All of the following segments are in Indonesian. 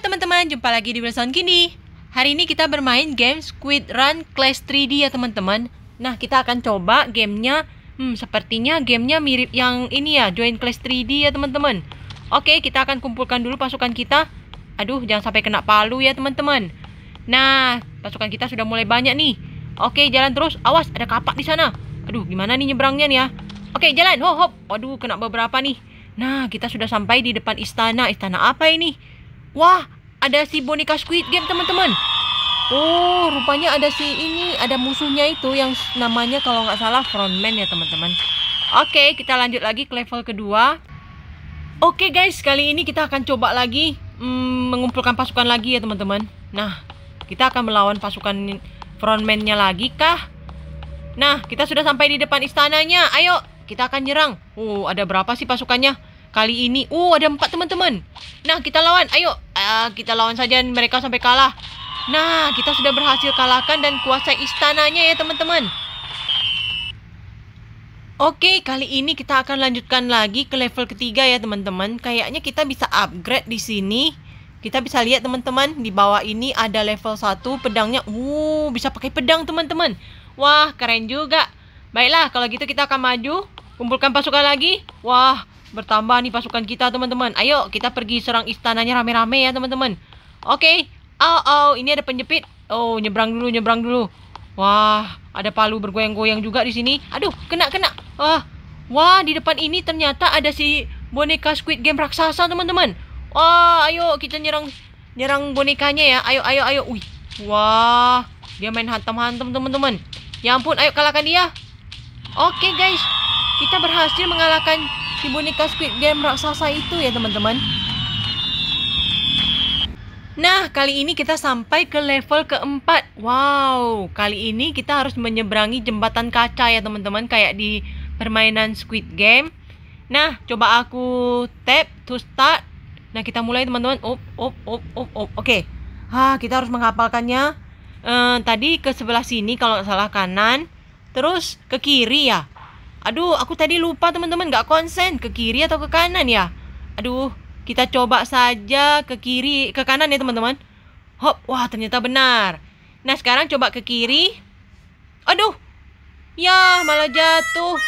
teman-teman, jumpa lagi di Wilson Kini. Hari ini kita bermain game Squid Run Clash 3D ya teman-teman. Nah, kita akan coba gamenya. Hmm, sepertinya gamenya mirip yang ini ya, Join Clash 3D ya teman-teman. Oke, kita akan kumpulkan dulu pasukan kita. Aduh, jangan sampai kena palu ya teman-teman. Nah, pasukan kita sudah mulai banyak nih. Oke, jalan terus. Awas, ada kapak di sana. Aduh, gimana nih nyebrangnya nih ya? Oke, jalan. Hop, hop. Aduh, kena beberapa nih. Nah, kita sudah sampai di depan istana. Istana apa ini? Wah, ada si boneka Squid Game, teman-teman. Oh, rupanya ada si ini, ada musuhnya itu yang namanya kalau nggak salah frontman ya, teman-teman. Oke, kita lanjut lagi ke level kedua. Oke guys, kali ini kita akan coba lagi hmm, mengumpulkan pasukan lagi ya, teman-teman. Nah, kita akan melawan pasukan frontman-nya lagi kah? Nah, kita sudah sampai di depan istananya. Ayo, kita akan nyerang. Oh, ada berapa sih pasukannya? Kali ini, uh, ada empat teman-teman. Nah, kita lawan. Ayo, uh, kita lawan saja mereka sampai kalah. Nah, kita sudah berhasil kalahkan dan kuasai istananya ya, teman-teman. Oke, kali ini kita akan lanjutkan lagi ke level ketiga ya, teman-teman. Kayaknya kita bisa upgrade di sini. Kita bisa lihat, teman-teman, di bawah ini ada level 1 pedangnya. Uh, bisa pakai pedang, teman-teman. Wah, keren juga. Baiklah, kalau gitu kita akan maju. Kumpulkan pasukan lagi. Wah, Bertambah nih pasukan kita teman-teman Ayo kita pergi serang istananya rame-rame ya teman-teman Oke okay. Oh oh ini ada penjepit Oh nyebrang dulu nyebrang dulu Wah ada palu bergoyang-goyang juga di sini Aduh kena kena Wah Wah di depan ini ternyata ada si boneka Squid Game raksasa teman-teman Wah ayo kita nyerang nyerang bonekanya ya Ayo ayo ayo Wih Wah dia main hantam-hantam teman-teman Ya ampun ayo kalahkan dia Oke okay, guys kita berhasil mengalahkan si boneka Squid Game raksasa itu ya teman-teman Nah, kali ini kita sampai ke level keempat. Wow, kali ini kita harus menyeberangi jembatan kaca ya teman-teman, kayak di permainan Squid Game. Nah, coba aku tap to start. Nah, kita mulai teman-teman. Up, up, up, up, up. Oke. Okay. Ah, kita harus menghafalkannya. Eh, tadi ke sebelah sini kalau nggak salah kanan, terus ke kiri ya. Aduh, aku tadi lupa teman-teman gak konsen ke kiri atau ke kanan ya. Aduh, kita coba saja ke kiri, ke kanan ya teman-teman. Hop, wah ternyata benar. Nah sekarang coba ke kiri. Aduh, ya malah jatuh.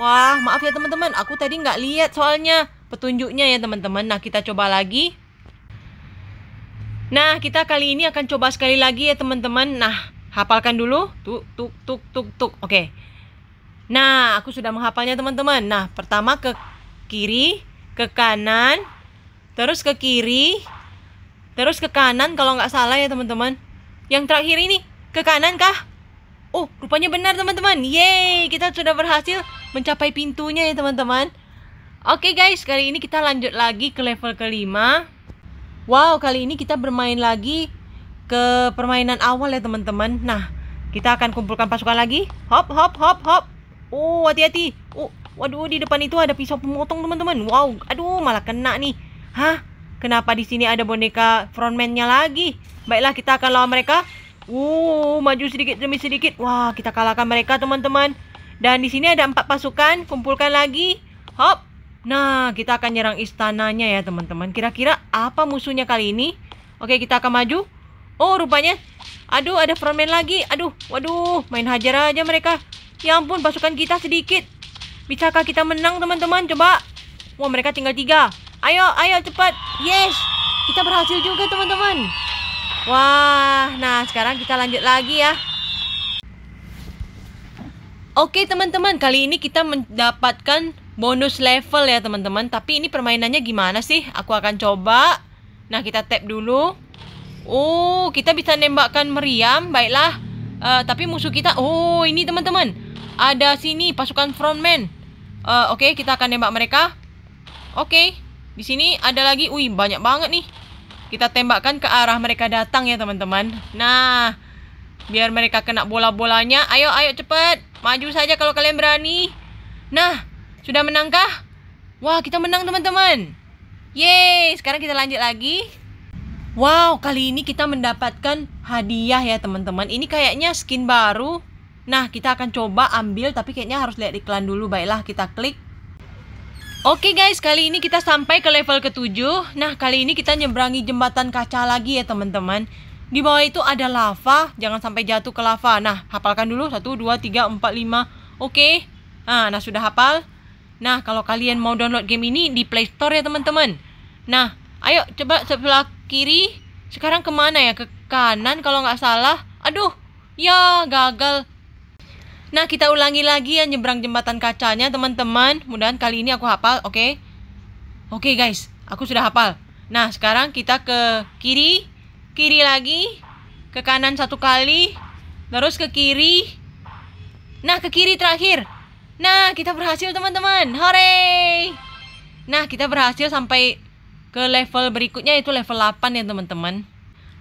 Wah, maaf ya teman-teman, aku tadi gak lihat soalnya petunjuknya ya teman-teman. Nah kita coba lagi. Nah kita kali ini akan coba sekali lagi ya teman-teman. Nah hafalkan dulu. Tuk tuk tuk tuk tuk. Oke. Okay. Nah, aku sudah menghafalnya teman-teman. Nah, pertama ke kiri, ke kanan, terus ke kiri, terus ke kanan kalau nggak salah ya teman-teman. Yang terakhir ini ke kanan kah? Oh, rupanya benar teman-teman. Yeay, kita sudah berhasil mencapai pintunya ya teman-teman. Oke guys, kali ini kita lanjut lagi ke level kelima. Wow, kali ini kita bermain lagi ke permainan awal ya teman-teman. Nah, kita akan kumpulkan pasukan lagi. Hop, hop, hop, hop. Oh, hati-hati. Oh, waduh di depan itu ada pisau pemotong, teman-teman. Wow, aduh malah kena nih. Hah? Kenapa di sini ada boneka frontman-nya lagi? Baiklah, kita akan lawan mereka. Uh, maju sedikit demi sedikit. Wah, kita kalahkan mereka, teman-teman. Dan di sini ada empat pasukan, kumpulkan lagi. Hop. Nah, kita akan nyerang istananya ya, teman-teman. Kira-kira apa musuhnya kali ini? Oke, kita akan maju. Oh, rupanya. Aduh, ada frontman lagi. Aduh, waduh, main hajar aja mereka. Ya ampun, pasukan kita sedikit. Bisakah kita menang, teman-teman? Coba. Wah, mereka tinggal tiga. Ayo, ayo, cepat. Yes, kita berhasil juga, teman-teman. Wah, nah sekarang kita lanjut lagi ya. Oke, teman-teman. Kali ini kita mendapatkan bonus level ya, teman-teman. Tapi ini permainannya gimana sih? Aku akan coba. Nah, kita tap dulu. Oh, kita bisa nembakkan meriam. Baiklah. Uh, tapi musuh kita, oh ini teman-teman ada sini pasukan frontman. Uh, Oke, okay, kita akan tembak mereka. Oke, okay, di sini ada lagi. Wih, banyak banget nih. Kita tembakkan ke arah mereka datang ya, teman-teman. Nah, biar mereka kena bola-bolanya. Ayo, ayo cepet. Maju saja kalau kalian berani. Nah, sudah menangkah? Wah, kita menang, teman-teman. Yeay, sekarang kita lanjut lagi. Wow, kali ini kita mendapatkan hadiah ya teman-teman. Ini kayaknya skin baru Nah, kita akan coba ambil tapi kayaknya harus lihat iklan dulu. Baiklah, kita klik. Oke guys, kali ini kita sampai ke level ketujuh. Nah, kali ini kita nyebrangi jembatan kaca lagi ya teman-teman. Di bawah itu ada lava, jangan sampai jatuh ke lava. Nah, hafalkan dulu. 1, 2, 3, 4, 5. Oke. Nah, nah sudah hafal. Nah, kalau kalian mau download game ini di Play Store ya teman-teman. Nah, ayo coba sebelah kiri. Sekarang kemana ya? Ke kanan kalau nggak salah. Aduh, ya gagal. Nah, kita ulangi lagi ya nyebrang jembatan kacanya, teman-teman. mudah Mudahan kali ini aku hafal, oke? Okay? Oke, okay, guys. Aku sudah hafal. Nah, sekarang kita ke kiri, kiri lagi, ke kanan satu kali, terus ke kiri. Nah, ke kiri terakhir. Nah, kita berhasil, teman-teman. Hore! Nah, kita berhasil sampai ke level berikutnya, itu level 8 ya, teman-teman.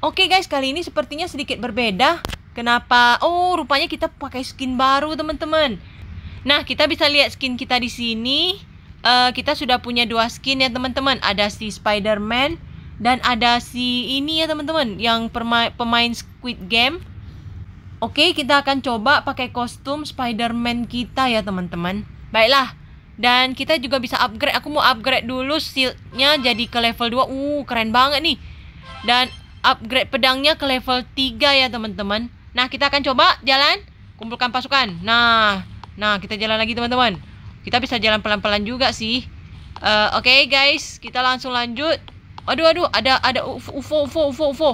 Oke, okay, guys. Kali ini sepertinya sedikit berbeda. Kenapa? Oh, rupanya kita pakai skin baru, teman-teman. Nah, kita bisa lihat skin kita di sini. Uh, kita sudah punya dua skin ya, teman-teman. Ada si Spider-Man dan ada si ini ya, teman-teman, yang pemain Squid Game. Oke, kita akan coba pakai kostum Spider-Man kita ya, teman-teman. Baiklah. Dan kita juga bisa upgrade. Aku mau upgrade dulu shield-nya jadi ke level 2. Uh, keren banget nih. Dan upgrade pedangnya ke level 3 ya, teman-teman. Nah, kita akan coba jalan kumpulkan pasukan. Nah, nah kita jalan lagi teman-teman. Kita bisa jalan pelan-pelan juga sih. Uh, Oke okay, guys, kita langsung lanjut. Aduh aduh, ada ada UFO UFO UFO UFO.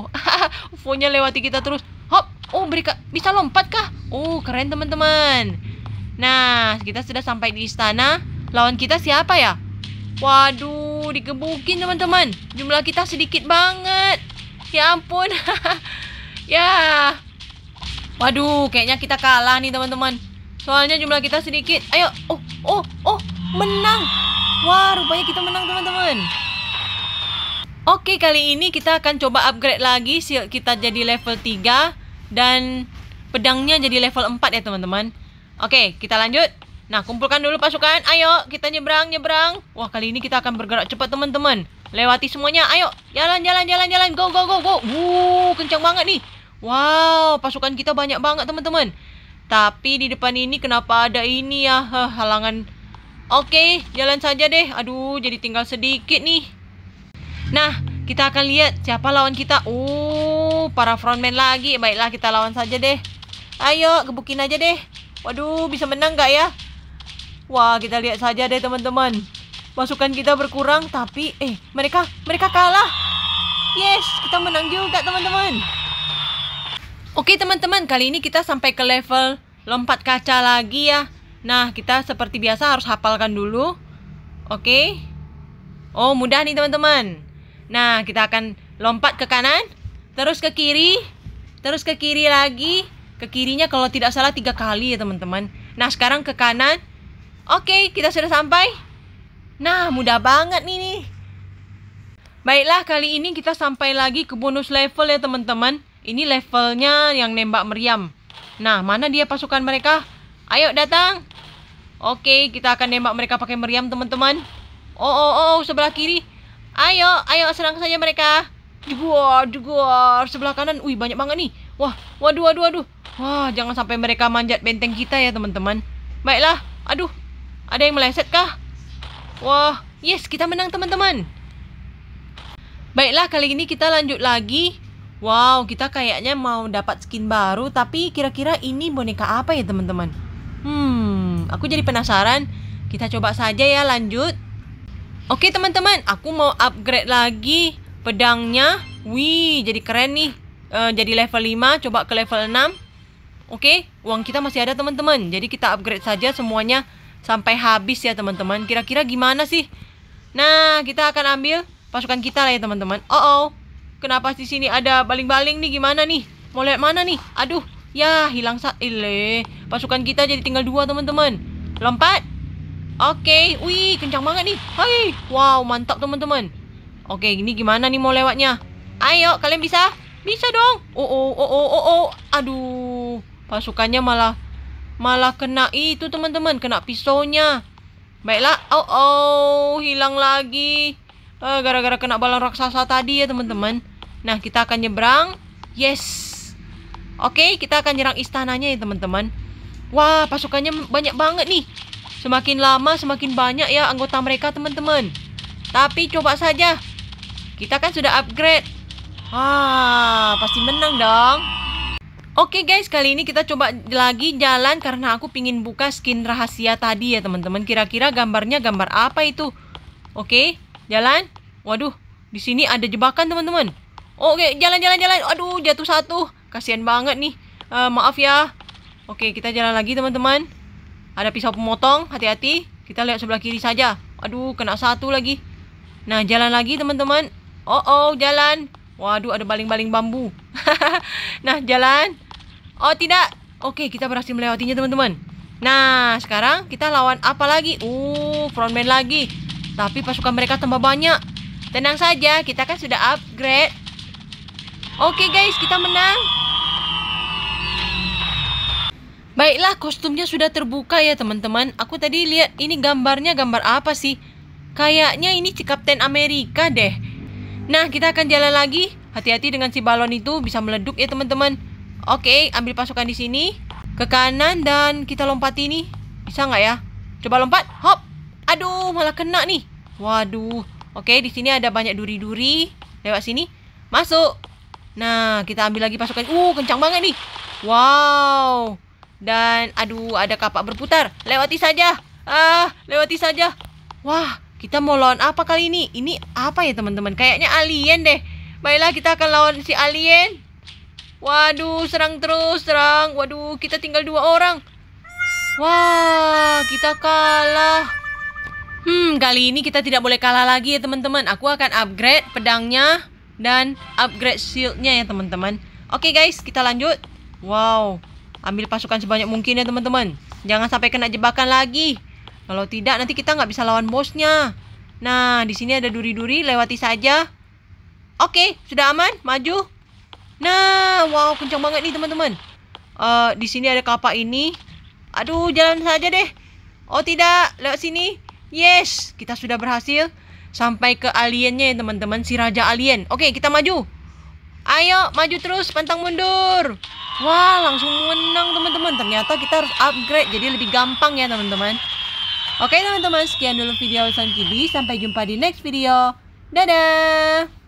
UFO-nya lewati kita terus. Hop. Oh, mereka bisa lompat kah? Oh, keren teman-teman. Nah, kita sudah sampai di istana. Lawan kita siapa ya? Waduh, digebukin teman-teman. Jumlah kita sedikit banget. Ya ampun. ya, Waduh, kayaknya kita kalah nih teman-teman. Soalnya jumlah kita sedikit. Ayo, oh, oh, oh, menang. Wah, rupanya kita menang teman-teman. Oke, kali ini kita akan coba upgrade lagi. Shield kita jadi level 3 dan pedangnya jadi level 4 ya teman-teman. Oke, kita lanjut. Nah, kumpulkan dulu pasukan. Ayo, kita nyebrang, nyebrang. Wah, kali ini kita akan bergerak cepat teman-teman. Lewati semuanya. Ayo, jalan, jalan, jalan, jalan. Go, go, go, go. Wuh, kencang banget nih. Wow, pasukan kita banyak banget teman-teman. Tapi di depan ini kenapa ada ini ya? Huh, halangan. Oke, jalan saja deh. Aduh, jadi tinggal sedikit nih. Nah, kita akan lihat siapa lawan kita. Oh, para frontman lagi. Baiklah, kita lawan saja deh. Ayo, gebukin aja deh. Waduh, bisa menang gak ya? Wah, kita lihat saja deh teman-teman. Pasukan kita berkurang, tapi eh mereka mereka kalah. Yes, kita menang juga teman-teman. Oke teman-teman, kali ini kita sampai ke level lompat kaca lagi ya. Nah, kita seperti biasa harus hafalkan dulu. Oke. Oh, mudah nih teman-teman. Nah, kita akan lompat ke kanan, terus ke kiri, terus ke kiri lagi. Ke kirinya kalau tidak salah tiga kali ya teman-teman. Nah, sekarang ke kanan. Oke, kita sudah sampai. Nah, mudah banget nih nih. Baiklah, kali ini kita sampai lagi ke bonus level ya teman-teman. Ini levelnya yang nembak meriam. Nah, mana dia pasukan mereka? Ayo datang. Oke, kita akan nembak mereka pakai meriam, teman-teman. Oh, oh, oh, sebelah kiri. Ayo, ayo serang saja mereka. Duar, duar. Sebelah kanan. Wih, banyak banget nih. Wah, waduh, waduh, waduh. Wah, jangan sampai mereka manjat benteng kita ya, teman-teman. Baiklah. Aduh, ada yang meleset kah? Wah, yes, kita menang, teman-teman. Baiklah, kali ini kita lanjut lagi Wow, kita kayaknya mau dapat skin baru, tapi kira-kira ini boneka apa ya teman-teman? Hmm, aku jadi penasaran. Kita coba saja ya lanjut. Oke teman-teman, aku mau upgrade lagi pedangnya. Wih, jadi keren nih. E, jadi level 5, coba ke level 6. Oke, uang kita masih ada teman-teman. Jadi kita upgrade saja semuanya sampai habis ya teman-teman. Kira-kira gimana sih? Nah, kita akan ambil pasukan kita lah ya teman-teman. Oh, oh. Kenapa di sini ada baling-baling nih? Gimana nih? Mau lihat mana nih? Aduh, ya hilang saile. Pasukan kita jadi tinggal dua teman-teman. Lompat. Oke, okay. wih kencang banget nih. Hai, wow mantap teman-teman. Oke, okay, ini gimana nih mau lewatnya? Ayo, kalian bisa? Bisa dong. Oh oh oh oh oh. oh. Aduh, pasukannya malah malah kena itu teman-teman, kena pisaunya. Baiklah, oh oh hilang lagi. Eh, gara-gara uh, kena balon raksasa tadi ya teman-teman. Nah, kita akan nyebrang. Yes. Oke, kita akan nyerang istananya ya, teman-teman. Wah, pasukannya banyak banget nih. Semakin lama semakin banyak ya anggota mereka, teman-teman. Tapi coba saja. Kita kan sudah upgrade. Ah, pasti menang dong. Oke guys, kali ini kita coba lagi jalan karena aku pingin buka skin rahasia tadi ya teman-teman. Kira-kira gambarnya gambar apa itu? Oke, jalan. Waduh, di sini ada jebakan teman-teman. Oke, jalan jalan jalan. Aduh, jatuh satu. Kasihan banget nih. Uh, maaf ya. Oke, kita jalan lagi teman-teman. Ada pisau pemotong, hati-hati. Kita lihat sebelah kiri saja. Aduh, kena satu lagi. Nah, jalan lagi teman-teman. Oh oh, jalan. Waduh, ada baling-baling bambu. nah, jalan. Oh, tidak. Oke, kita berhasil melewatinya teman-teman. Nah, sekarang kita lawan apa lagi? Uh, frontman lagi. Tapi pasukan mereka tambah banyak. Tenang saja, kita kan sudah upgrade Oke okay guys, kita menang. Baiklah, kostumnya sudah terbuka ya teman-teman. Aku tadi lihat ini gambarnya gambar apa sih? Kayaknya ini si Kapten Amerika deh. Nah, kita akan jalan lagi. Hati-hati dengan si balon itu bisa meleduk ya teman-teman. Oke, ambil pasukan di sini. Ke kanan dan kita lompat ini. Bisa nggak ya? Coba lompat. Hop. Aduh, malah kena nih. Waduh. Oke, di sini ada banyak duri-duri. Lewat sini. Masuk. Nah, kita ambil lagi pasukan. Uh, kencang banget nih. Wow. Dan aduh, ada kapak berputar. Lewati saja. Ah, lewati saja. Wah, kita mau lawan apa kali ini? Ini apa ya, teman-teman? Kayaknya alien deh. Baiklah, kita akan lawan si alien. Waduh, serang terus, serang. Waduh, kita tinggal dua orang. Wah, kita kalah. Hmm, kali ini kita tidak boleh kalah lagi ya, teman-teman. Aku akan upgrade pedangnya dan upgrade shieldnya ya teman-teman Oke okay, guys kita lanjut Wow ambil pasukan sebanyak mungkin ya teman-teman Jangan sampai kena jebakan lagi Kalau tidak nanti kita nggak bisa lawan bosnya Nah di sini ada duri-duri lewati saja Oke okay, sudah aman maju Nah wow kencang banget nih teman-teman uh, Di sini ada kapak ini Aduh jalan saja deh Oh tidak lewat sini Yes kita sudah berhasil sampai ke aliennya ya teman-teman si raja alien oke kita maju ayo maju terus pantang mundur wah langsung menang teman-teman ternyata kita harus upgrade jadi lebih gampang ya teman-teman oke teman-teman sekian dulu video San Kibi sampai jumpa di next video dadah